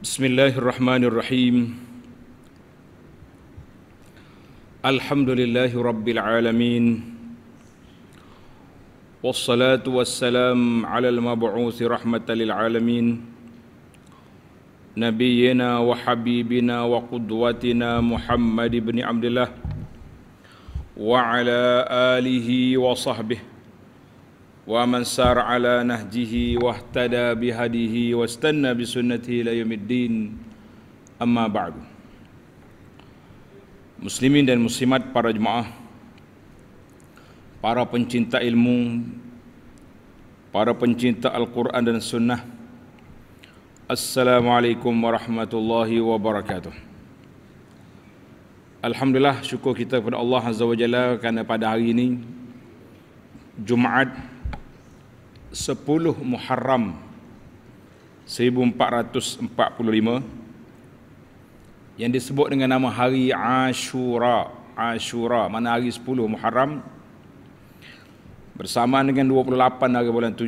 Bismillahirrahmanirrahim Alhamdulillahi Rabbil Alamin Wassalatu wassalam ala al-mab'uthi rahmatan lil alamin Nabiyyina wa habibina wa qudwatina Muhammad ibn Abdullah wa ala alihi wa sahbihi Wa ومن سار على نهجه واهتدى بهديه واستنى بسنته الى يوم الدين amma بعد Muslimin dan muslimat para jemaah Para pencinta ilmu Para pencinta Al-Quran dan Sunnah Assalamualaikum warahmatullahi wabarakatuh Alhamdulillah syukur kita kepada Allah Azza wajalla Jalla Kerana pada hari ini Jumaat 10 Muharram 1445 yang disebut dengan nama hari Ashura Ashura mana hari 10 Muharram bersamaan dengan 28 hari bulan 7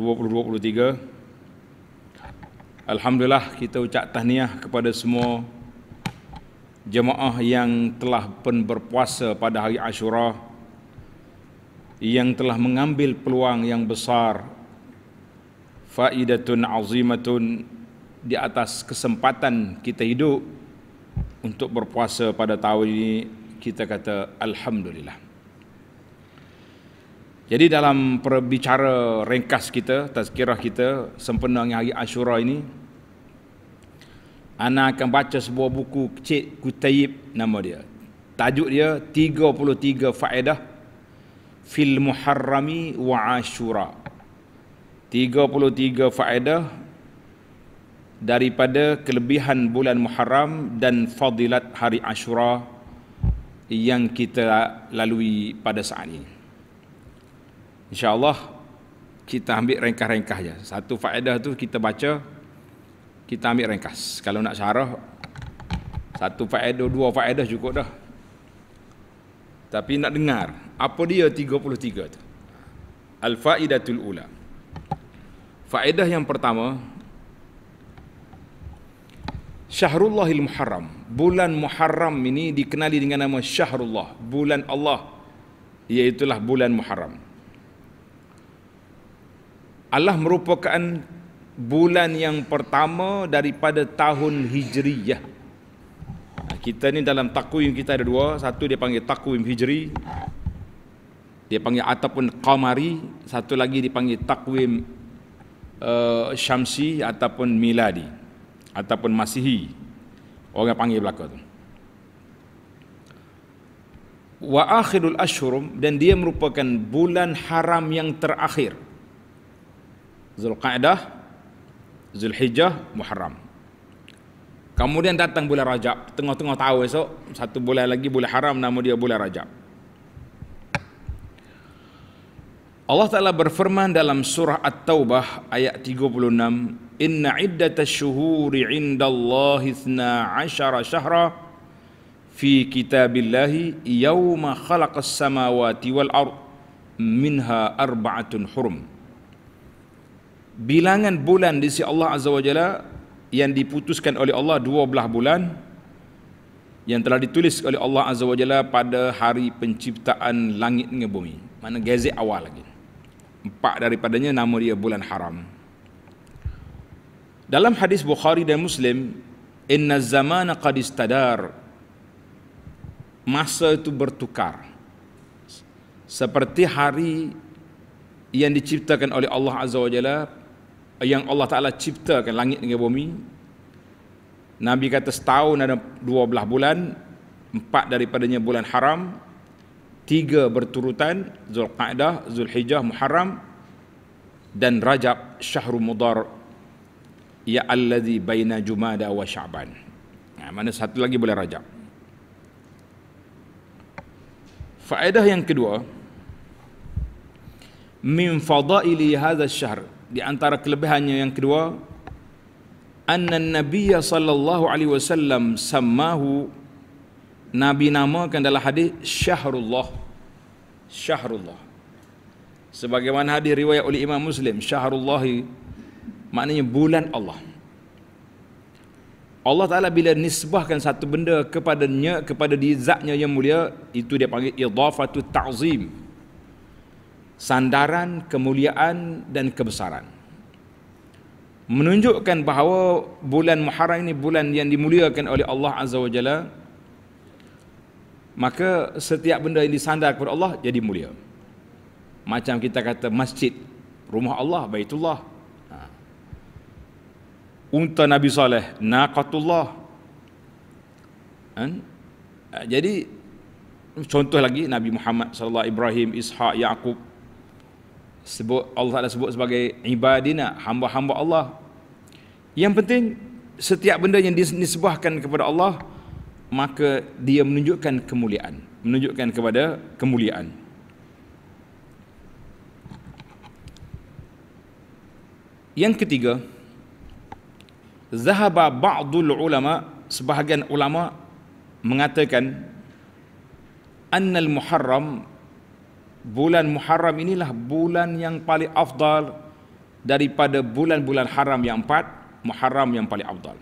2023 Alhamdulillah kita ucap tahniah kepada semua jemaah yang telah pun berpuasa pada hari Ashura yang telah mengambil peluang yang besar faidatun azimatun di atas kesempatan kita hidup untuk berpuasa pada tahun ini kita kata alhamdulillah jadi dalam perbicara ringkas kita tazkirah kita sempena hari Ashura ini ana akan baca sebuah buku kecil kutayib nama dia tajuk dia 33 faedah fil muharrami wa asyura 33 faedah daripada kelebihan bulan Muharram dan fadilat hari Ashura yang kita lalui pada saat ini. InsyaAllah kita ambil ringkas-ringkas saja. Satu faedah tu kita baca, kita ambil ringkas. Kalau nak syarah, satu faedah, dua faedah cukup dah. Tapi nak dengar, apa dia 33 tu al faidatul ula faedah yang pertama syahrullahil muharram bulan muharram ini dikenali dengan nama syahrullah bulan Allah iaitu bulan muharram Allah merupakan bulan yang pertama daripada tahun Hijriyah. Kita ni dalam takwim kita ada dua, satu dia panggil takwim Hijri, dia panggil ataupun qamari satu lagi dipanggil takwim uh, eh, syamsi ataupun miladi ataupun masihi orang panggil belaka tu wa akhirul ashhurum dan dia merupakan bulan haram yang terakhir Zulqa'dah Zulhijjah Muharram Kemudian datang bulan Rajab Tengah-tengah tahu esok Satu bulan lagi bulan haram Nama dia bulan Rajab Allah Ta'ala berfirman dalam surah At-Tawbah ayat 36 Inna iddata syuhuri inda Allah ithna ashara syahra Fi kitabillahi yawma khalaqas samawati wal ard Minha arba'atun hurum Bilangan bulan di sisi Allah Azza wa Jalla Yang diputuskan oleh Allah dua belah bulan yang telah ditulis oleh Allah Azza wa Jalla pada hari penciptaan langit dan bumi. Mana gezek awal lagi empat daripadanya nama dia bulan haram. Dalam hadis Bukhari dan Muslim, "Inna zamana qad Masa itu bertukar. Seperti hari yang diciptakan oleh Allah Azza wa Jalla yang Allah Taala ciptakan langit dengan bumi. Nabi kata setahun ada belah bulan, empat daripadanya bulan haram, tiga berturutan Zulqa'dah, Zulhijjah, Muharram dan Rajab Syahrul Mudar ya allazi baina Jumada wa Sya'ban. Ya, mana satu lagi boleh Rajab. Faedah yang kedua min fadaili hadha syahr di antara kelebihannya yang kedua anna an-nabiy sallallahu alaihi wasallam sammahu Nabi namakan dalam hadis Syahrullah Syahrullah Sebagaimana hadis riwayat oleh Imam Muslim Syahrullah Maknanya bulan Allah Allah Ta'ala bila nisbahkan satu benda kepadanya Kepada di yang mulia Itu dia panggil Idhafatu ta'zim Sandaran, kemuliaan dan kebesaran Menunjukkan bahawa bulan Muharram ini bulan yang dimuliakan oleh Allah Azza wa Jalla maka setiap benda yang disandar kepada Allah jadi mulia macam kita kata masjid rumah Allah baitullah ha. unta nabi saleh naqatullah kan? ha, jadi contoh lagi nabi Muhammad sallallahu Ibrahim Ishaq Yaqub sebut Allah Taala sebut sebagai ibadina hamba-hamba Allah yang penting setiap benda yang disebahkan kepada Allah maka dia menunjukkan kemuliaan menunjukkan kepada kemuliaan yang ketiga zahaba ba'dul ulama sebahagian ulama mengatakan annal muharram bulan muharram inilah bulan yang paling afdal daripada bulan-bulan haram yang empat muharram yang paling afdal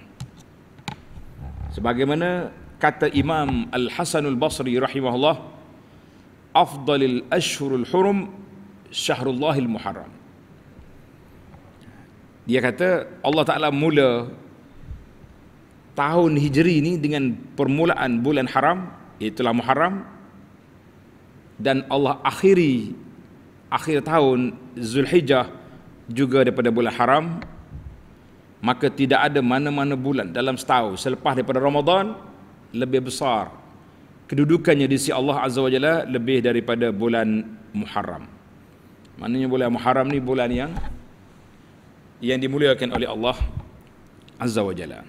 sebagaimana kata Imam Al Hasan Al Basri rahimahullah afdalil ashhurul hurum syahrullahil muharram dia kata Allah Taala mula tahun hijri ini dengan permulaan bulan haram itulah muharram dan Allah akhiri akhir tahun Zulhijjah juga daripada bulan haram maka tidak ada mana-mana bulan dalam setahun selepas daripada Ramadan lebih besar kedudukannya di sisi Allah Azza wa Jalla lebih daripada bulan Muharram. Maknanya bulan Muharram ni bulan yang yang dimuliakan oleh Allah Azza wa Jalla.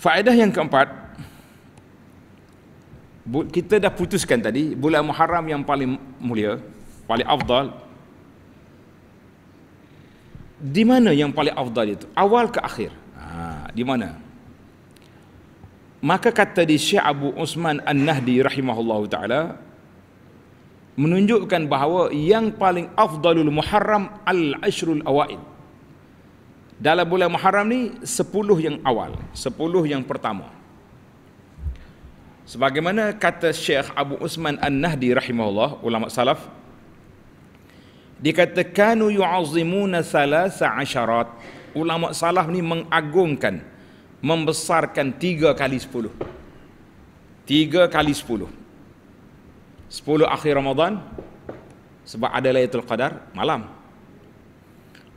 Faedah yang keempat kita dah putuskan tadi bulan Muharram yang paling mulia, paling afdal. Di mana yang paling afdal itu? Awal ke akhir? Ha, di mana? maka kata di Syekh Abu Usman An-Nahdi rahimahullahu taala menunjukkan bahawa yang paling afdalul Muharram al-Ashrul awal Dalam bulan Muharram ni sepuluh yang awal, sepuluh yang pertama. Sebagaimana kata Syekh Abu Usman An-Nahdi rahimahullah ulama salaf dikatakan yu'azzimuna 13 ulama salaf ni mengagungkan 13 membesarkan tiga kali sepuluh. Tiga kali sepuluh. Sepuluh akhir Ramadan. Sebab ada laylatul Qadar. Malam.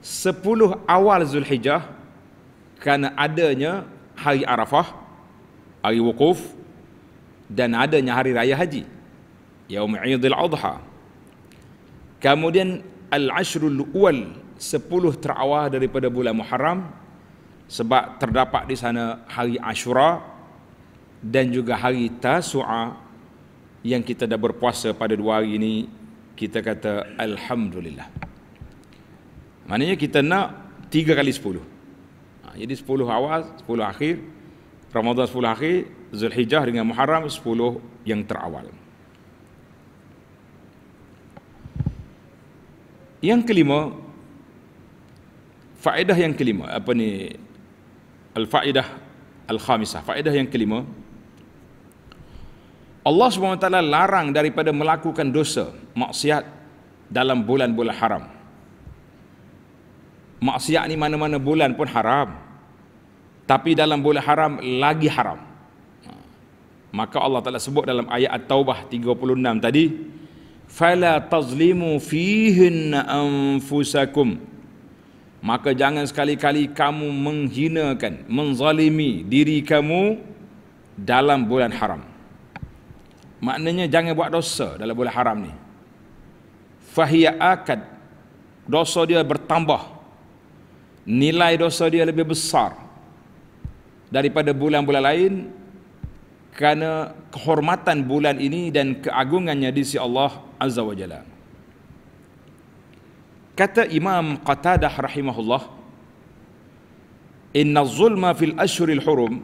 Sepuluh awal Zulhijjah. Kerana adanya hari Arafah. Hari Wukuf. Dan adanya hari Raya Haji. Yaum Idil Adha. Kemudian Al-Ashrul awal Sepuluh terawah daripada bulan Muharram sebab terdapat di sana hari Ashura dan juga hari Tasu'a yang kita dah berpuasa pada dua hari ini kita kata Alhamdulillah maknanya kita nak tiga kali sepuluh ha, jadi sepuluh awal, sepuluh akhir Ramadhan sepuluh akhir Zulhijjah dengan Muharram sepuluh yang terawal yang kelima faedah yang kelima apa ni al-faidah al-khamisah, faidah yang kelima. Allah SWT larang daripada melakukan dosa, maksiat dalam bulan-bulan haram. Maksiat ni mana-mana bulan pun haram. Tapi dalam bulan haram, lagi haram. Ha. Maka Allah Taala sebut dalam ayat At-Taubah 36 tadi, "Fala tazlimu fihinna anfusakum." maka jangan sekali-kali kamu menghinakan, menzalimi diri kamu dalam bulan haram. Maknanya jangan buat dosa dalam bulan haram ni. Fahiyya akad. Dosa dia bertambah. Nilai dosa dia lebih besar daripada bulan-bulan lain kerana kehormatan bulan ini dan keagungannya di si Allah Azza wa Jalla. Kata Imam Qatadah rahimahullah, "Inna zulma fil ashuril hurum"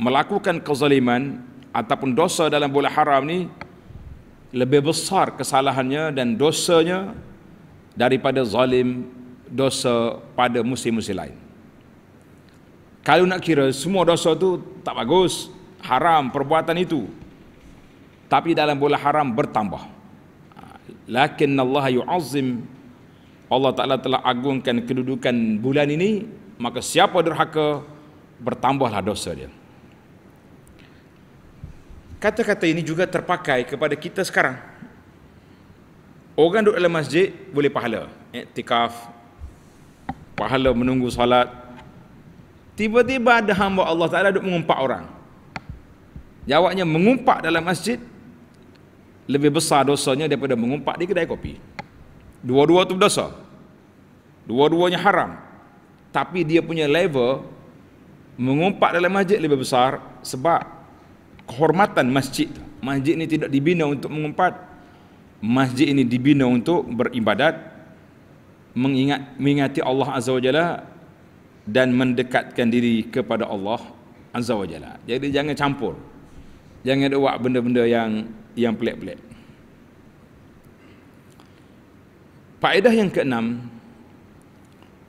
melakukan kezaliman ataupun dosa dalam bulan haram ni lebih besar kesalahannya dan dosanya daripada zalim dosa pada musim-musim lain. Kalau nak kira semua dosa tu tak bagus, haram perbuatan itu. Tapi dalam bulan haram bertambah. Lakinnallaha yu'azzim Allah Ta'ala telah agungkan kedudukan bulan ini, maka siapa derhaka, bertambahlah dosa dia. Kata-kata ini juga terpakai kepada kita sekarang. Orang duduk dalam masjid boleh pahala. Iktikaf, pahala menunggu salat. Tiba-tiba ada hamba Allah Ta'ala duduk mengumpak orang. Jawabnya mengumpat dalam masjid lebih besar dosanya daripada mengumpat di kedai kopi. Dua-dua tu berdosa. Dua-duanya haram. Tapi dia punya level mengumpat dalam masjid lebih besar sebab kehormatan masjid Masjid ini tidak dibina untuk mengumpat. Masjid ini dibina untuk beribadat mengingat mengingati Allah Azza wa Jalla dan mendekatkan diri kepada Allah Azza wa Jalla. Jadi jangan campur. Jangan buat benda-benda yang yang pelik-pelik. Faedah yang ke keenam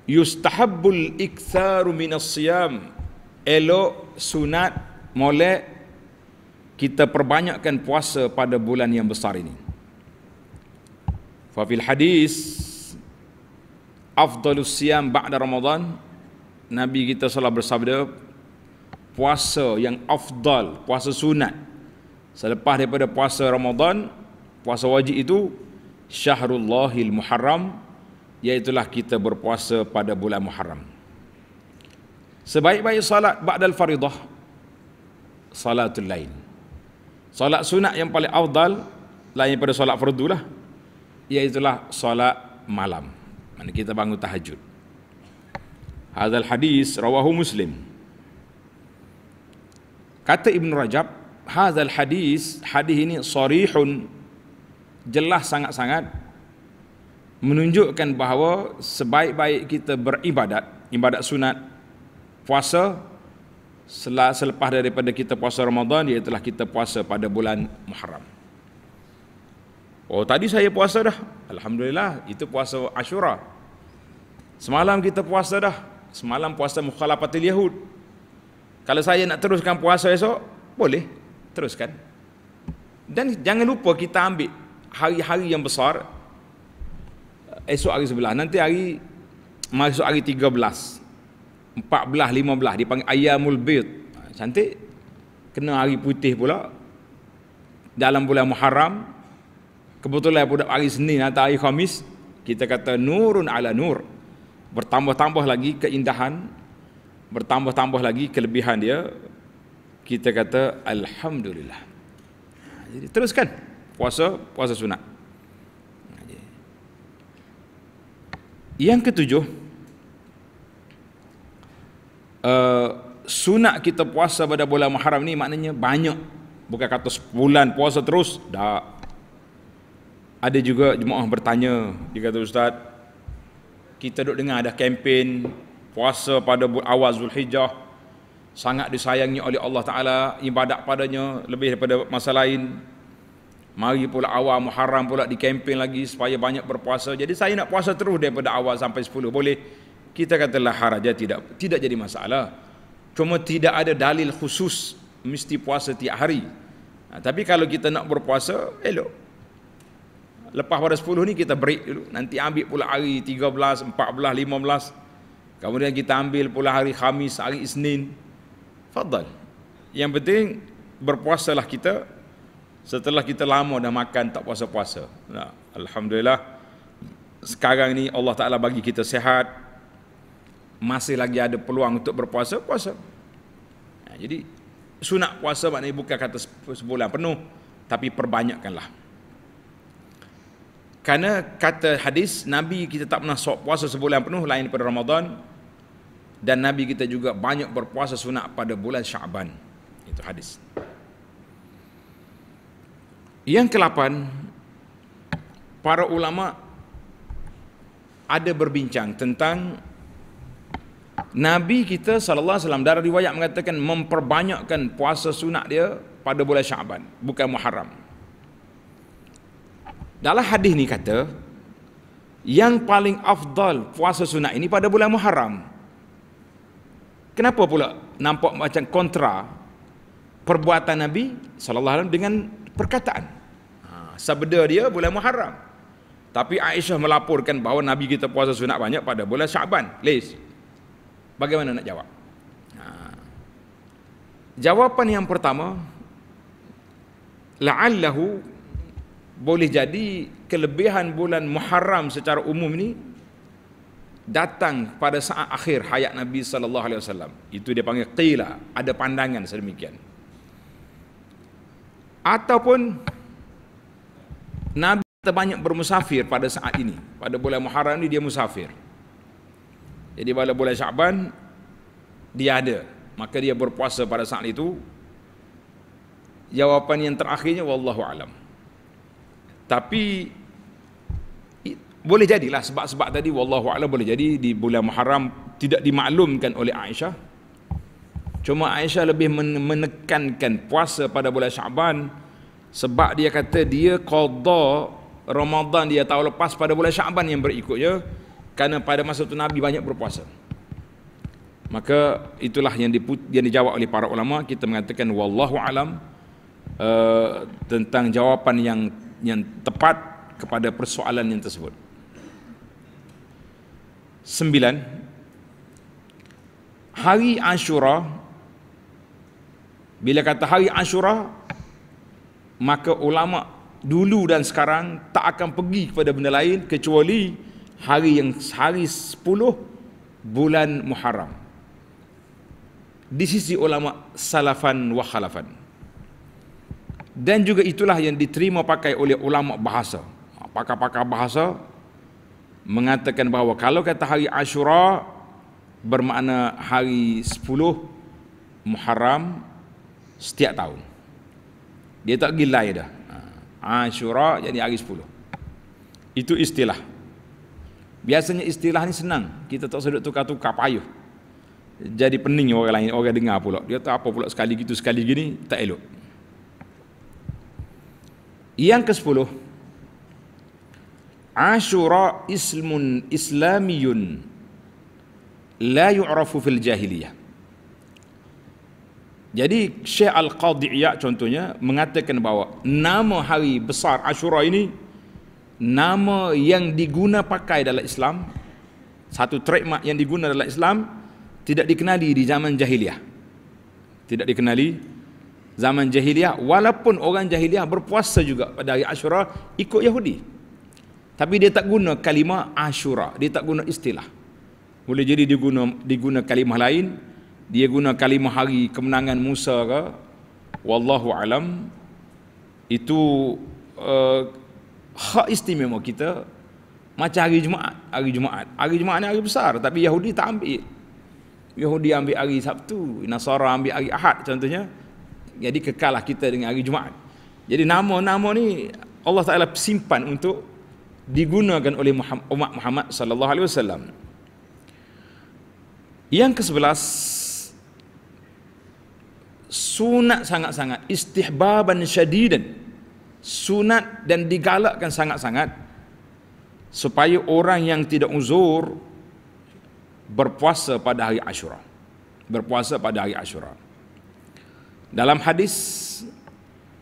yustahabbul iktharu minas siyam elok sunat molek kita perbanyakkan puasa pada bulan yang besar ini. Fa hadis afdalus siyam ba'da Ramadan Nabi kita salah bersabda puasa yang afdal, puasa sunat selepas daripada puasa Ramadan, puasa wajib itu Syahrullahil Muharram Iaitulah kita berpuasa pada bulan Muharram Sebaik-baik salat ba'dal faridah Salatul lain Salat sunat yang paling awdal Lain daripada salat fardu lah Iaitulah salat malam Mana kita bangun tahajud Hadal hadis rawahu muslim Kata Ibn Rajab Hadal hadis Hadis ini sarihun jelas sangat-sangat menunjukkan bahawa sebaik-baik kita beribadat, ibadat sunat, puasa selepas daripada kita puasa Ramadan telah kita puasa pada bulan Muharram. Oh tadi saya puasa dah. Alhamdulillah itu puasa Ashura. Semalam kita puasa dah. Semalam puasa mukhalafatul yahud. Kalau saya nak teruskan puasa esok, boleh teruskan. Dan jangan lupa kita ambil hari-hari yang besar esok hari sebelah nanti hari masuk hari 13 14 15 dipanggil ayyamul bid ha, cantik kena hari putih pula dalam bulan Muharram kebetulan pada hari Senin atau hari Khamis kita kata nurun ala nur bertambah-tambah lagi keindahan bertambah-tambah lagi kelebihan dia kita kata alhamdulillah ha, jadi teruskan puasa puasa sunat yang ketujuh uh, sunat kita puasa pada bulan Muharram ni maknanya banyak bukan kata sebulan puasa terus tak ada juga jemaah bertanya dia kata ustaz kita duk dengar ada kempen puasa pada awal Zulhijjah sangat disayangi oleh Allah Ta'ala ibadat padanya lebih daripada masa lain Mari pula awal Muharram pula di dikempen lagi supaya banyak berpuasa. Jadi saya nak puasa terus daripada awal sampai 10. Boleh? Kita katalah haraja tidak tidak jadi masalah. Cuma tidak ada dalil khusus mesti puasa tiap hari. Ha, tapi kalau kita nak berpuasa, elok. Lepas pada 10 ni kita break dulu. Nanti ambil pula hari 13, 14, 15. Kemudian kita ambil pula hari Khamis, hari Isnin. Fadal. Yang penting berpuasalah kita setelah kita lama dah makan tak puasa-puasa. Nah, alhamdulillah sekarang ni Allah Taala bagi kita sehat masih lagi ada peluang untuk berpuasa, puasa. Nah, jadi sunat puasa maknanya bukan kata sebulan penuh tapi perbanyakkanlah. Karena kata hadis Nabi kita tak pernah sok puasa sebulan penuh lain daripada Ramadan dan Nabi kita juga banyak berpuasa sunat pada bulan Syaban. Itu hadis. Yang kelapan, para ulama ada berbincang tentang Nabi kita saw. alaihi wasallam riwayat mengatakan memperbanyakkan puasa sunat dia pada bulan Syaban bukan muharam. Dalam hadis ni kata yang paling afdal puasa sunat ini pada bulan muharam. Kenapa pula nampak macam kontra perbuatan Nabi saw dengan perkataan sabda dia bulan Muharram. Tapi Aisyah melaporkan bahawa Nabi kita puasa sunat banyak pada bulan Syaban. Lais. Bagaimana nak jawab? Ha. Jawapan yang pertama la'allahu boleh jadi kelebihan bulan Muharram secara umum ni datang pada saat akhir hayat Nabi sallallahu alaihi wasallam. Itu dia panggil qila, ada pandangan sedemikian. Ataupun Nabi terbanyak bermusafir pada saat ini. Pada bulan Muharram ini dia musafir. Jadi pada bulan Syaban dia ada. Maka dia berpuasa pada saat itu. Jawapan yang terakhirnya wallahu alam. Tapi boleh jadilah sebab-sebab tadi wallahu alam boleh jadi di bulan Muharram tidak dimaklumkan oleh Aisyah. Cuma Aisyah lebih menekankan puasa pada bulan Syaban sebab dia kata dia qadha Ramadan dia tahu lepas pada bulan Syaban yang berikutnya kerana pada masa itu Nabi banyak berpuasa. Maka itulah yang di yang dijawab oleh para ulama kita mengatakan wallahu alam uh, tentang jawapan yang yang tepat kepada persoalan yang tersebut. Sembilan Hari Ashura Bila kata hari Ashura maka ulama dulu dan sekarang tak akan pergi kepada benda lain kecuali hari yang hari 10 bulan Muharram. Di sisi ulama salafan wa khalafan. Dan juga itulah yang diterima pakai oleh ulama bahasa. Pakar-pakar bahasa mengatakan bahawa kalau kata hari Ashura bermakna hari 10 Muharram setiap tahun. Dia tak pergi lay dah. Ha. Ashura jadi hari 10. Itu istilah. Biasanya istilah ni senang. Kita tak sedut tukar-tukar payuh. Jadi pening orang lain, orang dengar pula. Dia tak apa pula sekali gitu, sekali gini, tak elok. Yang ke-10. Ashura ismun islamiyun la yu'rafu fil jahiliyah. Jadi Syekh Al-Qadi'iyah contohnya mengatakan bahawa nama hari besar Ashura ini nama yang diguna pakai dalam Islam satu trademark yang diguna dalam Islam tidak dikenali di zaman jahiliah tidak dikenali zaman jahiliah walaupun orang jahiliah berpuasa juga pada hari Ashura ikut Yahudi tapi dia tak guna kalimah Ashura dia tak guna istilah boleh jadi diguna diguna kalimah lain dia guna kalimah hari kemenangan Musa ke wallahu alam itu uh, hak istimewa kita macam hari Jumaat hari Jumaat hari Jumaat ni hari besar tapi Yahudi tak ambil Yahudi ambil hari Sabtu Nasara ambil hari Ahad contohnya jadi kekalah kita dengan hari Jumaat jadi nama-nama ni Allah Taala simpan untuk digunakan oleh Muhammad, umat Muhammad sallallahu alaihi wasallam yang ke-11 sunat sangat-sangat istihbaban syadidan sunat dan digalakkan sangat-sangat supaya orang yang tidak uzur berpuasa pada hari Ashura berpuasa pada hari Ashura dalam hadis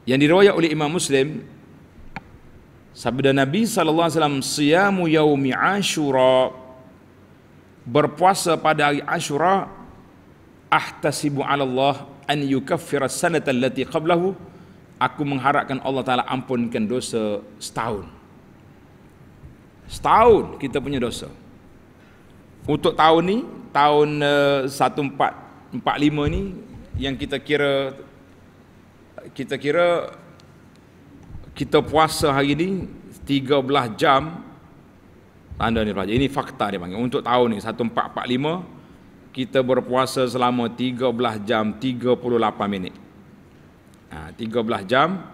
yang diriwayat oleh Imam Muslim sabda Nabi sallallahu alaihi wasallam siyamu yaumi Ashura berpuasa pada hari Ashura ahtasibu ala Allah an yukaffira sanata allati qablahu aku mengharapkan Allah taala ampunkan dosa setahun setahun kita punya dosa untuk tahun ni tahun uh, eh, 1445 ni yang kita kira kita kira kita puasa hari ni 13 jam tanda ni pelajar ini fakta dia panggil untuk tahun ni 1445 kita berpuasa selama 13 jam 38 minit. Ha, 13 jam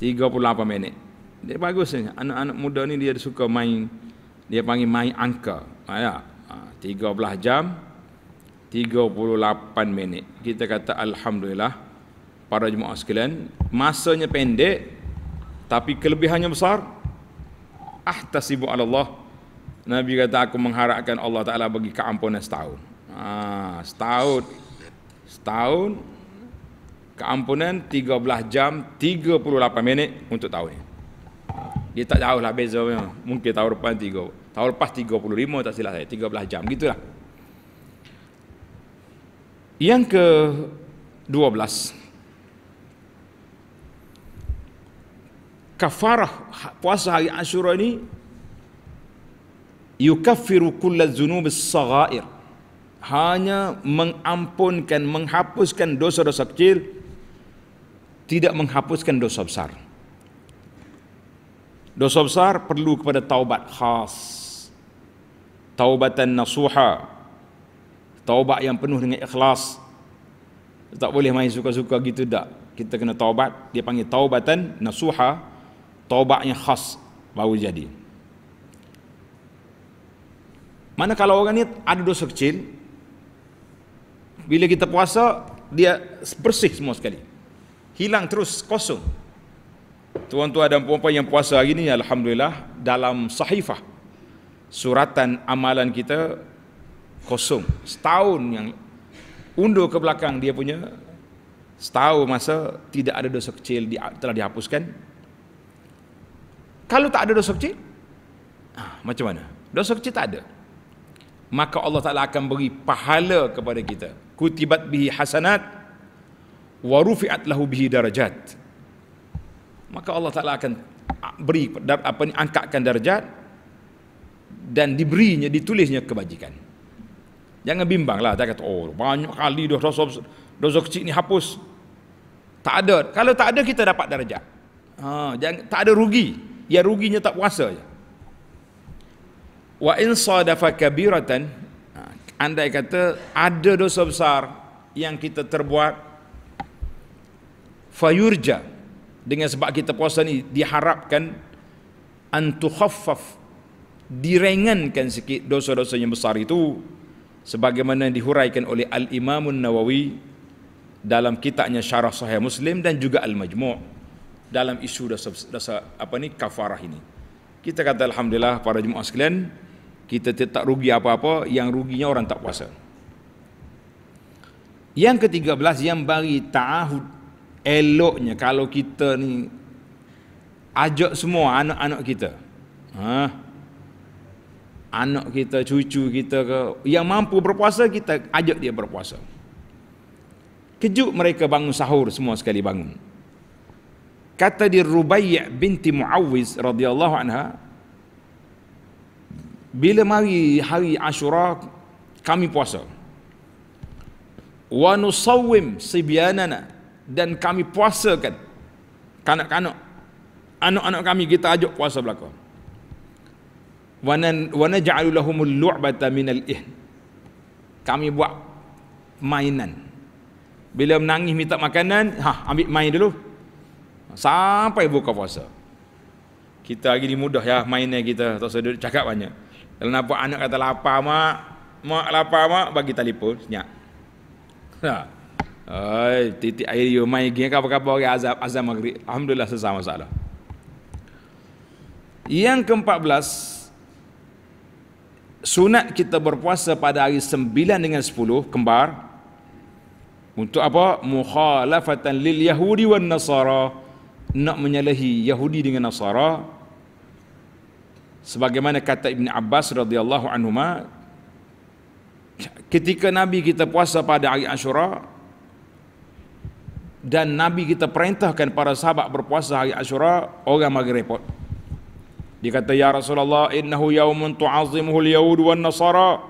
38 minit. Dia bagus ni. Anak-anak muda ni dia suka main dia panggil main angka. Ha, ya. Ha, 13 jam 38 minit. Kita kata Alhamdulillah para jemaah sekalian masanya pendek tapi kelebihannya besar ahtasibu ala Allah Nabi kata aku mengharapkan Allah Ta'ala bagi keampunan setahun Ah setahun setahun keampunan 13 jam 38 minit untuk tahun ni. Dia tak jauh lah bezanya. Mungkin tahun depan 3. Tahun lepas 35 tak silap saya. 13 jam. Gitulah. Yang ke 12. Kafarah ha, puasa hari Ashura ni yukaffiru kulla zunub as-saghair hanya mengampunkan, menghapuskan dosa-dosa kecil, tidak menghapuskan dosa besar. Dosa besar perlu kepada taubat khas. Taubatan nasuha. Taubat yang penuh dengan ikhlas. Tak boleh main suka-suka gitu tak. Kita kena taubat. Dia panggil taubatan nasuha. Taubat yang khas baru jadi. Mana kalau orang ni ada dosa kecil, bila kita puasa dia bersih semua sekali hilang terus kosong tuan-tuan dan puan-puan yang puasa hari ini alhamdulillah dalam sahifah suratan amalan kita kosong setahun yang undur ke belakang dia punya setahun masa tidak ada dosa kecil di, telah dihapuskan kalau tak ada dosa kecil ah, macam mana dosa kecil tak ada maka Allah Ta'ala akan beri pahala kepada kita kutibat bihi hasanat wa rufi'at lahu bihi darajat maka Allah Taala akan beri apa ni angkatkan darjat dan diberinya ditulisnya kebajikan jangan bimbanglah tak kata oh banyak kali dah dosa dosa kecil ni hapus tak ada kalau tak ada kita dapat darjat ha jangan tak ada rugi ya ruginya tak puasa je wa in sadafa kabiratan andai kata ada dosa besar yang kita terbuat fayurja dengan sebab kita puasa ni diharapkan antukhaffaf direngankan sikit dosa-dosa yang besar itu sebagaimana yang dihuraikan oleh Al-Imam nawawi dalam kitabnya Syarah Sahih Muslim dan juga Al-Majmu' dalam isu dosa, dosa apa ni kafarah ini. Kita kata alhamdulillah para jemaah sekalian kita tetap rugi apa-apa yang ruginya orang tak puasa yang ke-13 yang bagi ta'ahud eloknya kalau kita ni ajak semua anak-anak kita ha? anak kita, cucu kita ke yang mampu berpuasa kita ajak dia berpuasa kejut mereka bangun sahur semua sekali bangun kata di Rubaiyah binti Muawiz radhiyallahu anha bila mari hari Ashura kami puasa wa nusawwim sibyanana dan kami puasakan kanak-kanak anak-anak kami kita ajak puasa belaka wa naj'alu lahumul lu'bata minal ihn kami buat mainan bila menangis minta makanan ha ambil main dulu sampai buka puasa kita lagi ni mudah ya mainan kita tak usah cakap banyak kalau nampak anak kata lapar mak, mak lapar mak, bagi telefon, senyap. Ha. Ay, titik air dia main gini, kapal-kapal orang azab, azab maghrib. Alhamdulillah selesai masalah. Yang ke-14, sunat kita berpuasa pada hari 9 dengan 10, kembar. Untuk apa? Mukhalafatan lil Yahudi wal Nasara. Nak menyalahi Yahudi dengan Nasara sebagaimana kata Ibn Abbas radhiyallahu anhu ketika Nabi kita puasa pada hari Ashura dan Nabi kita perintahkan para sahabat berpuasa hari Ashura orang mager repot dia kata ya Rasulullah innahu yaumun tu'azimuhul yahud wan nasara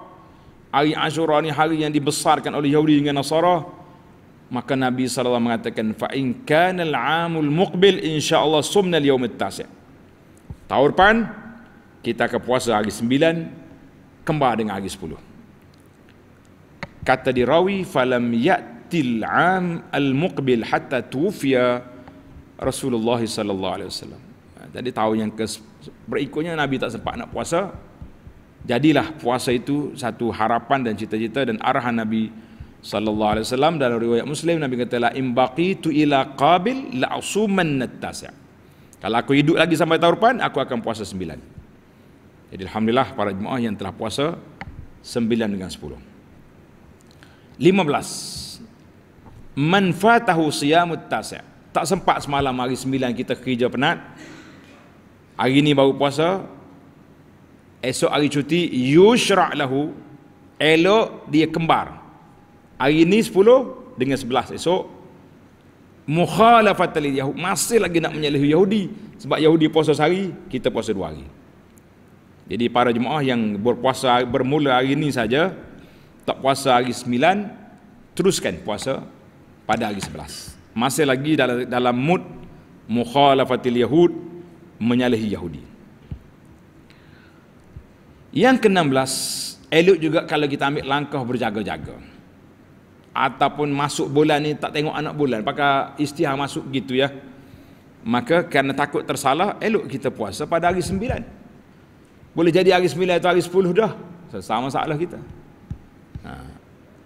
hari Ashura ni hari yang dibesarkan oleh Yahudi dengan Nasara maka Nabi SAW mengatakan fa in kana al-amul muqbil insyaallah sumna al-yawm at-tasi' tahun depan kita akan puasa hari 9 kembar dengan hari sepuluh. kata di rawi falam yatil am al muqbil hatta tufiya Rasulullah sallallahu alaihi wasallam ha, jadi tahun yang ke berikutnya nabi tak sempat nak puasa jadilah puasa itu satu harapan dan cita-cita dan arahan nabi sallallahu alaihi wasallam dalam riwayat muslim nabi kata la in baqitu ila qabil la asuman kalau aku hidup lagi sampai tahun depan aku akan puasa sembilan jadi alhamdulillah para jemaah yang telah puasa sembilan dengan sepuluh lima belas fatahu siyamut tasya'. Tak sempat semalam hari sembilan kita kerja penat. Hari ini baru puasa. Esok hari cuti yushra' lahu. Elok dia kembar. Hari ini sepuluh dengan 11 esok mukhalafat al masih lagi nak menyalahi Yahudi sebab Yahudi puasa sehari kita puasa dua hari jadi para jemaah yang berpuasa bermula hari ini saja, tak puasa hari 9, teruskan puasa pada hari 11. Masih lagi dalam dalam mood mukhalafatil yahud menyalahi Yahudi. Yang ke-16, elok juga kalau kita ambil langkah berjaga-jaga. Ataupun masuk bulan ni tak tengok anak bulan, pakai istihar masuk gitu ya. Maka kerana takut tersalah, elok kita puasa pada hari 9. Boleh jadi hari 9 atau hari 10 dah. Sama masalah kita. Ha.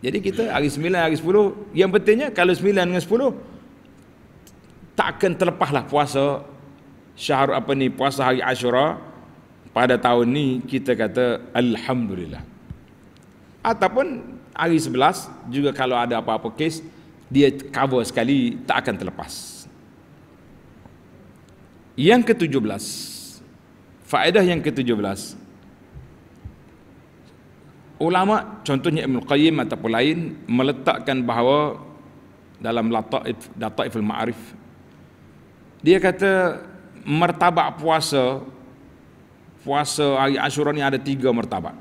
Jadi kita hari 9, hari 10. Yang pentingnya kalau 9 dengan 10. Takkan lah puasa. Syahr apa ni puasa hari Ashura. Pada tahun ni kita kata Alhamdulillah. Ataupun hari 11 juga kalau ada apa-apa kes. Dia cover sekali tak akan terlepas. Yang ke-17. Yang ke-17. Faedah yang ke-17 Ulama contohnya Ibn Qayyim ataupun lain meletakkan bahawa dalam Lata'if Lata'iful Ma'arif dia kata mertabak puasa puasa hari Ashura ni ada tiga mertabak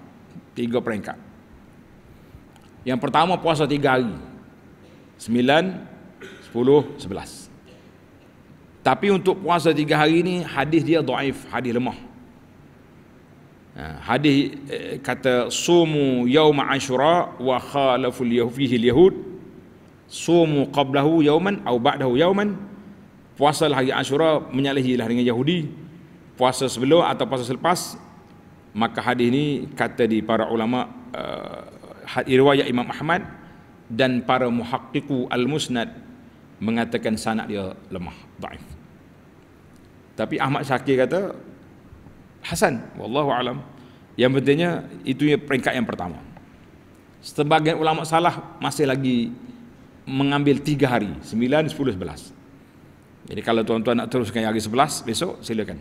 tiga peringkat yang pertama puasa tiga hari sembilan sepuluh sebelas tapi untuk puasa tiga hari ni hadis dia do'if hadis lemah Ha, hadis eh, kata sumu yauma asyura wa khalaful yahfihi yahud sumu qablahu yauman au ba'dahu yauman puasa hari asyura menyalahilah dengan yahudi puasa sebelum atau puasa selepas maka hadis ini kata di para ulama uh, riwayat Imam Ahmad dan para muhaqqiqu al-musnad mengatakan sanad dia lemah daif tapi Ahmad Syakir kata hasan wallahu alam yang pentingnya itu peringkat yang pertama sebagian ulama salah masih lagi mengambil 3 hari 9 10 11 jadi kalau tuan-tuan nak teruskan hari 11 besok silakan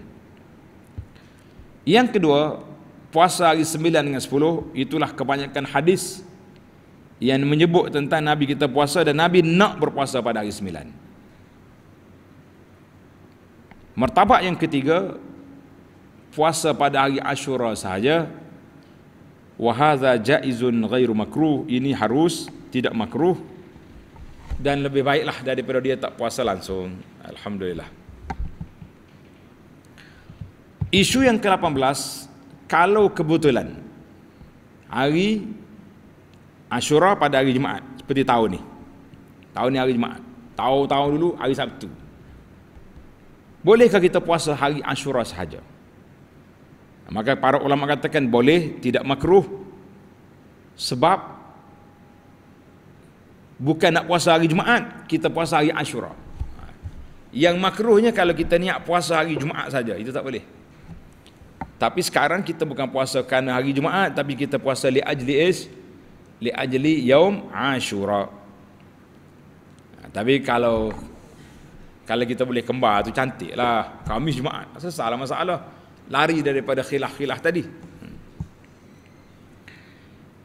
yang kedua puasa hari 9 dengan 10 itulah kebanyakan hadis yang menyebut tentang Nabi kita puasa dan Nabi nak berpuasa pada hari 9 Martabat yang ketiga puasa pada hari Ashura sahaja wahaza jaizun ghairu makruh ini harus tidak makruh dan lebih baiklah daripada dia tak puasa langsung alhamdulillah isu yang ke-18 kalau kebetulan hari Ashura pada hari Jumaat seperti tahun ni tahun ni hari Jumaat tahun-tahun dulu hari Sabtu bolehkah kita puasa hari Ashura sahaja Maka para ulama katakan boleh tidak makruh sebab bukan nak puasa hari Jumaat, kita puasa hari Ashura. Yang makruhnya kalau kita niat puasa hari Jumaat saja, itu tak boleh. Tapi sekarang kita bukan puasa kerana hari Jumaat, tapi kita puasa li ajli is li ajli yaum Ashura. Ha, tapi kalau kalau kita boleh kembar tu cantiklah. Kamis Jumaat, selesai lah masalah. -masalah lari daripada khilaf-khilaf tadi.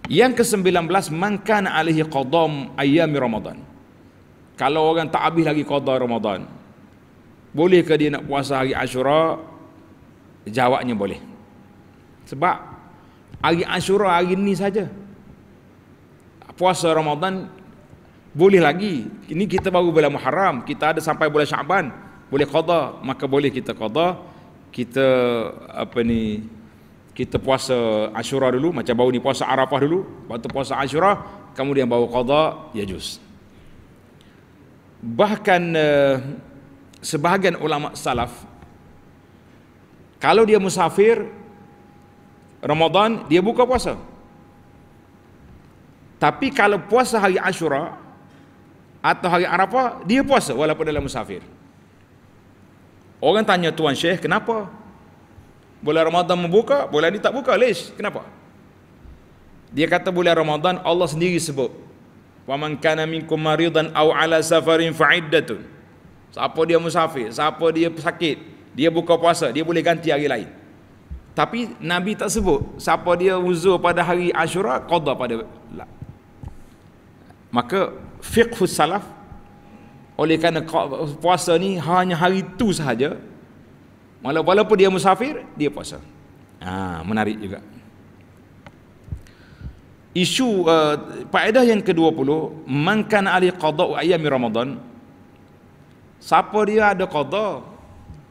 Yang ke-19 mankan alaihi qadam ayami Ramadan. Kalau orang tak habis lagi qada Ramadan. Boleh ke dia nak puasa hari Ashura? Jawabnya boleh. Sebab hari Ashura hari ni saja. Puasa Ramadan boleh lagi. Ini kita baru bulan Muharram, kita ada sampai bulan Syaban, boleh qada, maka boleh kita qada kita apa ni kita puasa Ashura dulu macam baru ni puasa Arafah dulu waktu puasa Ashura kemudian baru qada ya juz. bahkan uh, sebahagian ulama salaf kalau dia musafir Ramadan dia buka puasa tapi kalau puasa hari Ashura atau hari Arafah dia puasa walaupun dalam musafir Orang tanya Tuan Syekh, kenapa? Bulan Ramadan membuka, bulan ini tak buka, leh Kenapa? Dia kata bulan Ramadan Allah sendiri sebut. Wa man kana minkum maridan aw ala safarin fa iddatun. Siapa dia musafir, siapa dia sakit, dia buka puasa, dia boleh ganti hari lain. Tapi Nabi tak sebut siapa dia uzur pada hari Ashura qada pada Maka fiqhus salaf oleh kerana puasa ni hanya hari itu sahaja. Walaupun dia musafir, dia puasa. Ha, menarik juga. Isu uh, faedah yang ke-20, mankan ali qada'u ayami ramadhan. Siapa dia ada qada?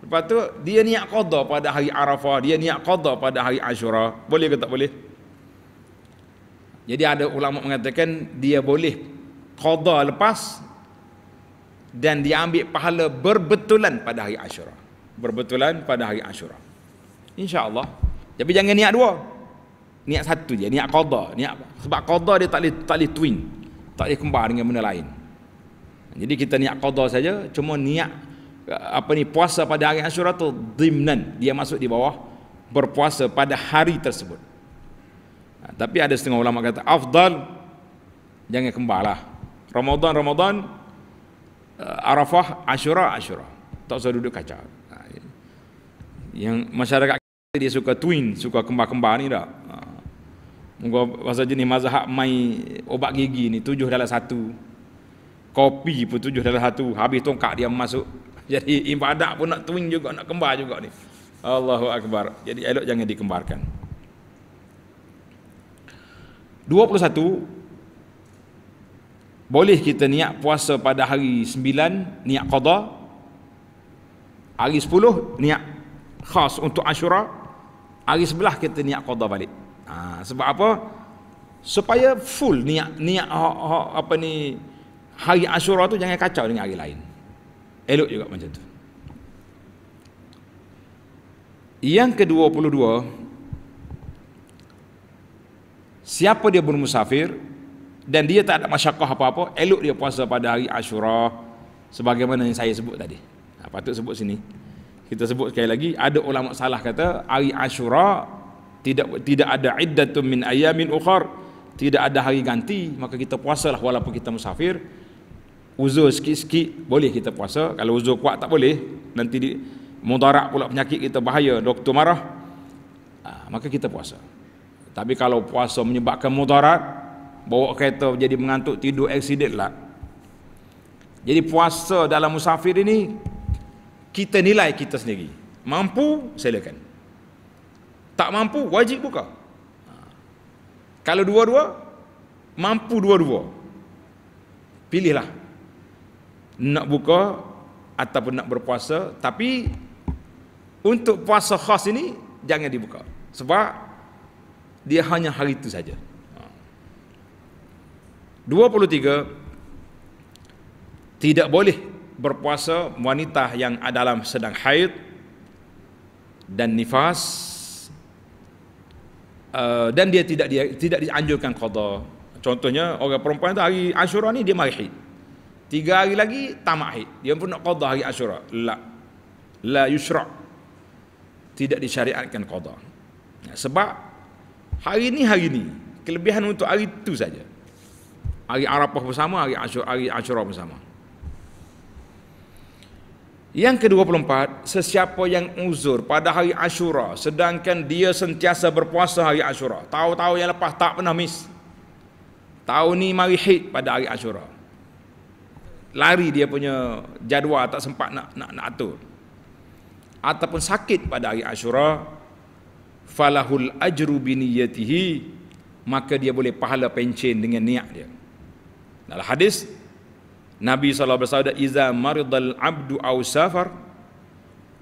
Lepas tu dia niat qada pada hari Arafah, dia niat qada pada hari Ashura. Boleh ke tak boleh? Jadi ada ulama mengatakan dia boleh qada lepas dan diambil pahala berbetulan pada hari Ashura. Berbetulan pada hari Ashura. InsyaAllah. Tapi jangan niat dua. Niat satu je. Niat qadha. Niat, sebab qadha dia tak boleh, tak boleh twin. Tak boleh kembar dengan benda lain. Jadi kita niat qadha saja. Cuma niat eh, apa ni puasa pada hari Ashura tu dimnan. Dia masuk di bawah berpuasa pada hari tersebut. Ha, tapi ada setengah ulama kata afdal jangan kembarlah. Ramadan Ramadan Eh, Arafah Ashura Ashura tak usah duduk kaca. Ha, ya. yang masyarakat kita dia suka twin suka kembar-kembar ni tak ha. Mungkin bahasa jenis mazhab mai obat gigi ni tujuh dalam satu. Kopi pun tujuh dalam satu. Habis tongkat dia masuk. Jadi ibadat pun nak twin juga, nak kembar juga ni. Allahu Akbar. Jadi elok jangan dikembarkan. 21 boleh kita niat puasa pada hari 9 niat qada. Hari 10 niat khas untuk Ashura. Hari 11 kita niat qada balik. Ha, sebab apa? Supaya full niat niat ha, ha, apa ni hari Ashura tu jangan kacau dengan hari lain. Elok juga macam tu. Yang ke-22 Siapa dia bermusafir? dan dia tak ada masyakah apa-apa elok dia puasa pada hari Ashura sebagaimana yang saya sebut tadi ha, patut sebut sini kita sebut sekali lagi ada ulama salah kata hari Ashura tidak tidak ada iddatun min ayamin ukhar tidak ada hari ganti maka kita puasalah walaupun kita musafir uzur sikit-sikit boleh kita puasa kalau uzur kuat tak boleh nanti di, mudarat pula penyakit kita bahaya doktor marah ha, maka kita puasa tapi kalau puasa menyebabkan mudarat bawa kereta jadi mengantuk tidur accident lah jadi puasa dalam musafir ini kita nilai kita sendiri mampu silakan tak mampu wajib buka ha. kalau dua-dua mampu dua-dua pilihlah nak buka ataupun nak berpuasa tapi untuk puasa khas ini jangan dibuka sebab dia hanya hari itu saja 23 tidak boleh berpuasa wanita yang dalam sedang haid dan nifas eh, dan dia tidak dia, tidak dianjurkan qada contohnya orang perempuan itu hari asyura ni dia mari haid tiga hari lagi tamak haid dia pun nak qada hari asyura la la yusra tidak disyariatkan qada sebab hari ni hari ni kelebihan untuk hari itu saja hari Arafah bersama, hari Ashura, hari Ashura bersama. Yang ke-24, sesiapa yang uzur pada hari Ashura, sedangkan dia sentiasa berpuasa hari Ashura, tahu-tahu yang lepas tak pernah miss. Tahu ni mari hit pada hari Ashura. Lari dia punya jadual tak sempat nak nak nak atur. Ataupun sakit pada hari Ashura, falahul ajru biniyatihi, maka dia boleh pahala pencen dengan niat dia. Dalam hadis Nabi SAW bersabda Iza maridal abdu au safar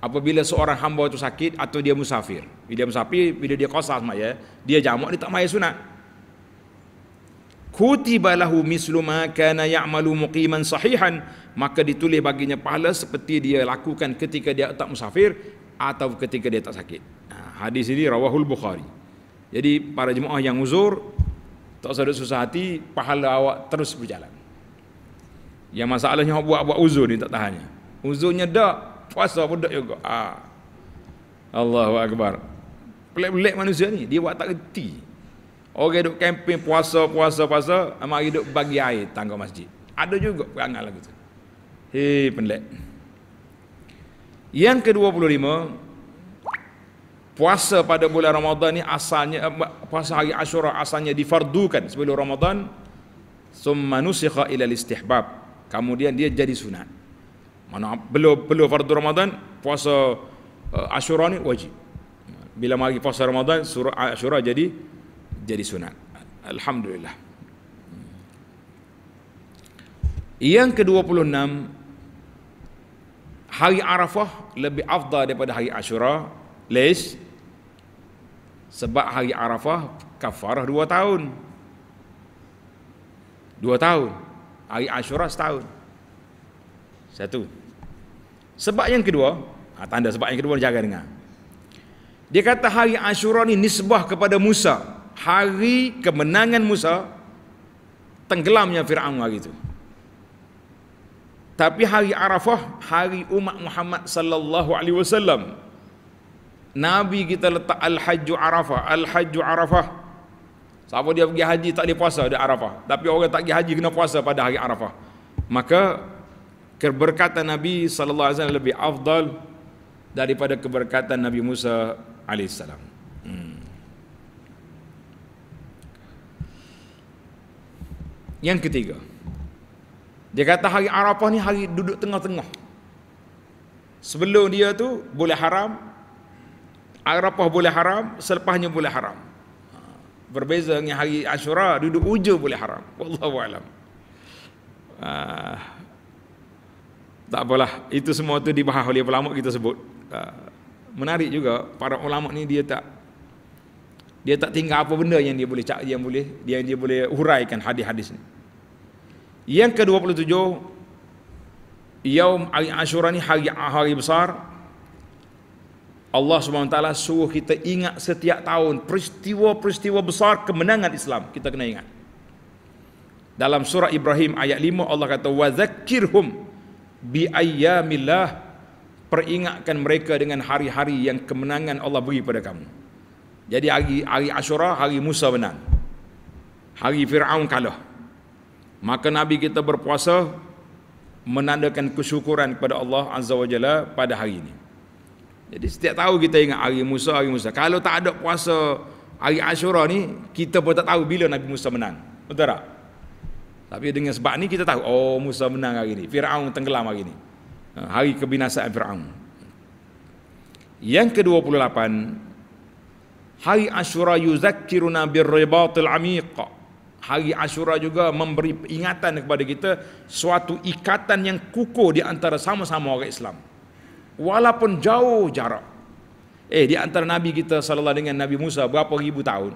Apabila seorang hamba itu sakit atau dia musafir Bila dia musafir, bila dia kosa mak ya Dia jamak, dia tak mai sunat Kutiba lahu mislu ma kana ya'malu muqiman sahihan Maka ditulis baginya pahala seperti dia lakukan ketika dia tak musafir Atau ketika dia tak sakit nah, ha, Hadis ini rawahul Bukhari Jadi para jemaah yang uzur tak usah ada susah hati pahala awak terus berjalan yang masalahnya awak buat buat uzur ni tak tahannya uzurnya dak puasa pun dak juga ah Allahu akbar pelik-pelik manusia ni dia buat tak reti orang duk kempen puasa puasa puasa amak hidup bagi air tangga masjid ada juga perangai lagu tu hei pelik yang ke-25 puasa pada bulan Ramadhan ni asalnya eh, puasa hari Ashura asalnya difardukan sebelum Ramadhan summa nusikha ila istihbab kemudian dia jadi sunat mana belum belum fardu Ramadhan puasa uh, Ashura ni wajib bila mari puasa Ramadhan surah ah, Ashura jadi jadi sunat alhamdulillah yang ke-26 hari Arafah lebih afdal daripada hari Ashura Lis sebab hari Arafah kafarah dua tahun. Dua tahun. Hari Ashura setahun. Satu. Sebab yang kedua, ha, tanda sebab yang kedua jaga dengar. Dia kata hari Ashura ni nisbah kepada Musa. Hari kemenangan Musa tenggelamnya Firaun hari itu. Tapi hari Arafah, hari umat Muhammad sallallahu alaihi wasallam Nabi kita letak Al-Hajju Arafah Al-Hajju Arafah Siapa dia pergi haji tak boleh puasa di Arafah Tapi orang tak pergi haji kena puasa pada hari Arafah Maka Keberkatan Nabi SAW lebih afdal Daripada keberkatan Nabi Musa AS hmm. Yang ketiga Dia kata hari Arafah ni hari duduk tengah-tengah Sebelum dia tu boleh haram Arafah boleh haram, selepasnya boleh haram. Ha, berbeza dengan hari Ashura, duduk uja boleh haram. Wallahu alam. Ha, tak apalah, itu semua tu dibahas oleh ulama kita sebut. Ha, menarik juga para ulama ni dia tak dia tak tinggal apa benda yang dia boleh yang boleh dia dia boleh huraikan hadis-hadis ni. Yang ke-27 Yaum Ashura ni hari hari besar Allah SWT suruh kita ingat setiap tahun peristiwa-peristiwa besar kemenangan Islam. Kita kena ingat. Dalam surah Ibrahim ayat 5 Allah kata wazakkirhum bi ayyamillah peringatkan mereka dengan hari-hari yang kemenangan Allah beri pada kamu. Jadi hari hari Ashura, hari Musa menang. Hari Firaun kalah. Maka Nabi kita berpuasa menandakan kesyukuran kepada Allah Azza wa Jalla pada hari ini. Jadi setiap tahu kita ingat hari Musa, hari Musa. Kalau tak ada puasa hari Ashura ni, kita pun tak tahu bila Nabi Musa menang. Betul tak? Tapi dengan sebab ni kita tahu, oh Musa menang hari ni. Fir'aun tenggelam hari ni. Ha, hari kebinasaan Fir'aun. Yang ke-28, Hari Ashura yuzakkiruna birribatil Amiqa. Hari Ashura juga memberi ingatan kepada kita suatu ikatan yang kukuh di antara sama-sama orang Islam walaupun jauh jarak. Eh di antara nabi kita sallallahu dengan nabi Musa berapa ribu tahun?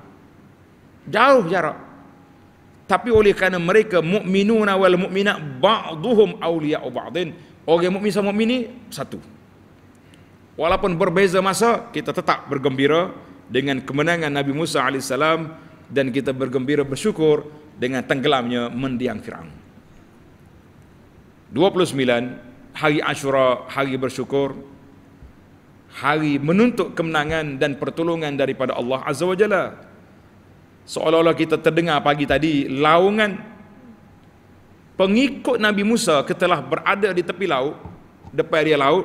Jauh jarak. Tapi oleh kerana mereka mukminuna wal mukminat ba'dhum awliya'u ba'din, orang mukmin sama mukmin ni satu. Walaupun berbeza masa, kita tetap bergembira dengan kemenangan Nabi Musa AS dan kita bergembira bersyukur dengan tenggelamnya mendiang Fir'aun. 29 hari Ashura, hari bersyukur, hari menuntut kemenangan dan pertolongan daripada Allah Azza wa Jalla. Seolah-olah kita terdengar pagi tadi laungan pengikut Nabi Musa ketelah berada di tepi laut, depan dia laut,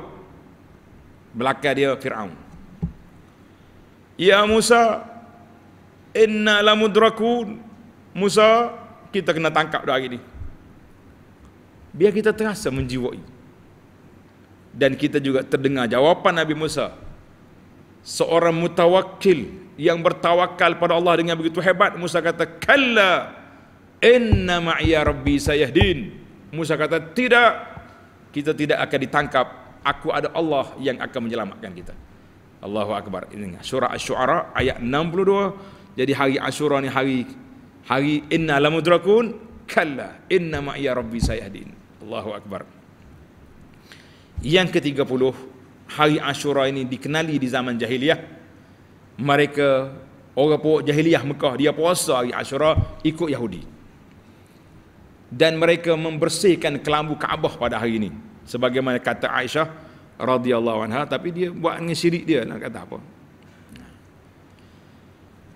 belakang dia Firaun. Ya Musa, inna lamudrakun. Musa, kita kena tangkap dah hari ni. Biar kita terasa menjiwai dan kita juga terdengar jawapan Nabi Musa seorang mutawakil yang bertawakal pada Allah dengan begitu hebat Musa kata kalla inna ma'ya rabbi sayahdin Musa kata tidak kita tidak akan ditangkap aku ada Allah yang akan menyelamatkan kita Allahu Akbar ini surah Ash-Shu'ara ayat 62 jadi hari ash-Shu'ara ini hari hari inna lamudrakun kalla inna ma'ya rabbi sayahdin Allahu Akbar yang ke-30 Hari Ashura ini dikenali di zaman jahiliyah Mereka Orang puak jahiliyah Mekah Dia puasa hari Ashura ikut Yahudi Dan mereka membersihkan kelambu Kaabah pada hari ini Sebagaimana kata Aisyah radhiyallahu anha Tapi dia buat dengan syirik dia nak kata apa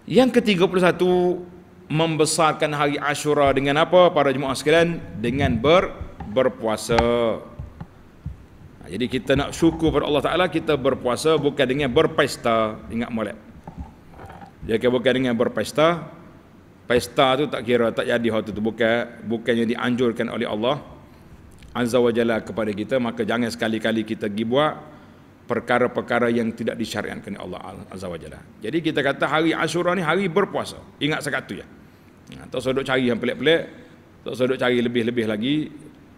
Yang ke-31 Membesarkan hari Ashura dengan apa para jemaah sekalian Dengan ber, Berpuasa Ha, jadi kita nak syukur kepada Allah Ta'ala, kita berpuasa bukan dengan berpesta, ingat molek. Jika bukan dengan berpesta, pesta tu tak kira, tak jadi hal itu, bukan, bukannya dianjurkan oleh Allah Azza wa Jalla kepada kita, maka jangan sekali-kali kita pergi buat perkara-perkara yang tidak disyariatkan oleh Allah Azza wa Jalla. Jadi kita kata hari Ashura ni hari berpuasa, ingat sekat tu ya. Tak usah duduk cari yang pelik-pelik, tak usah duduk cari lebih-lebih lagi,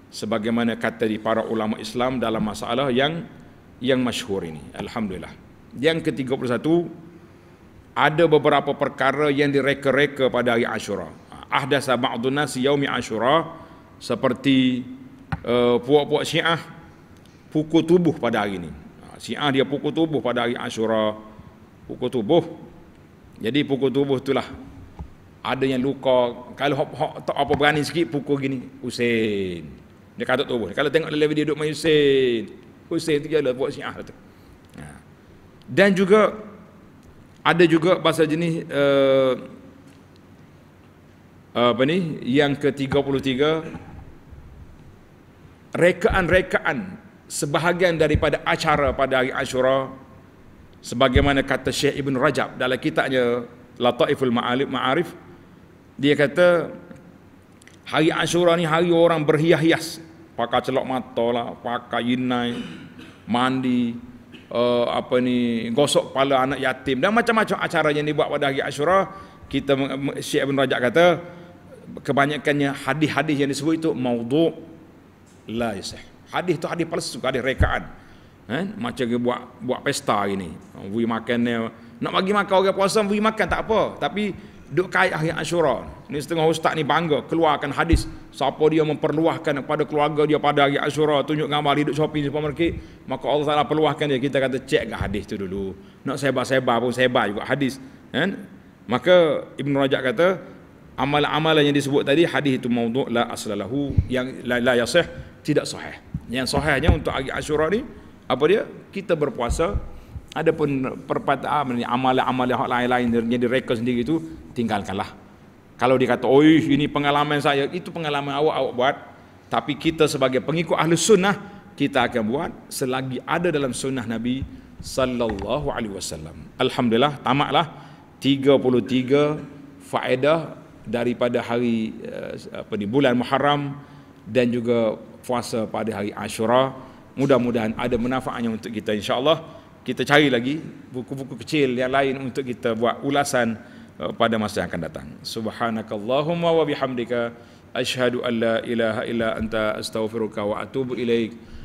sebagaimana kata di para ulama Islam dalam masalah yang yang masyhur ini. Alhamdulillah. Yang ke-31 ada beberapa perkara yang direka-reka pada hari Ashura. Ahdasa ba'dun nasi yaumi Ashura seperti uh, puak-puak Syiah pukul tubuh pada hari ini. Syiah dia pukul tubuh pada hari Ashura. Pukul tubuh. Jadi pukul tubuh itulah ada yang luka kalau hok, hok, tak apa berani sikit pukul gini usin dia kata tu pun. Kalau tengok dalam video duk main Hussein. Hussein tu je buat syiah lah tu. Ha. Dan juga ada juga bahasa jenis uh, apa ni yang ke-33 rekaan-rekaan sebahagian daripada acara pada hari Ashura sebagaimana kata Syekh Ibn Rajab dalam kitabnya Lataiful Ma'arif Ma'arif dia kata hari Ashura ni hari orang berhias-hias pakai celok mata lah, pakai inai, mandi, uh, apa ni, gosok pala anak yatim dan macam-macam acara yang dibuat pada hari Ashura. Kita Syekh Ibn Rajak kata kebanyakannya hadis-hadis yang disebut itu maudhu' la yasih. Hadis itu hadis palsu, hadis rekaan. Eh? Macam dia buat buat pesta gini. Bui makan nak bagi makan orang puasa bui makan tak apa, tapi duk kait hari Ashura. Ni setengah ustaz ni bangga keluarkan hadis siapa dia memperluahkan kepada keluarga dia pada hari Ashura tunjuk gambar hidup shopping di supermarket, maka Allah Taala perluahkan dia. Kita kata cek ke hadis tu dulu. Nak sebar-sebar pun sebar juga hadis, kan? Maka Ibn Rajab kata amal-amalan yang disebut tadi hadis itu maudhu' la aslalahu yang la, la yasih tidak sahih. Yang sahihnya untuk hari Ashura ni apa dia? Kita berpuasa ada pun perpatahan amal-amal yang lain-lain jadi rekod sendiri itu tinggalkanlah kalau dikata oh ini pengalaman saya itu pengalaman awak awak buat tapi kita sebagai pengikut ahli sunnah kita akan buat selagi ada dalam sunnah Nabi sallallahu alaihi wasallam. Alhamdulillah tamatlah 33 faedah daripada hari eh, apa ni bulan Muharram dan juga puasa pada hari Ashura. Mudah-mudahan ada manfaatnya untuk kita insya-Allah kita cari lagi buku-buku kecil yang lain untuk kita buat ulasan uh, pada masa yang akan datang. Subhanakallahumma wa bihamdika asyhadu alla ilaha illa anta astaghfiruka wa atubu ilaika.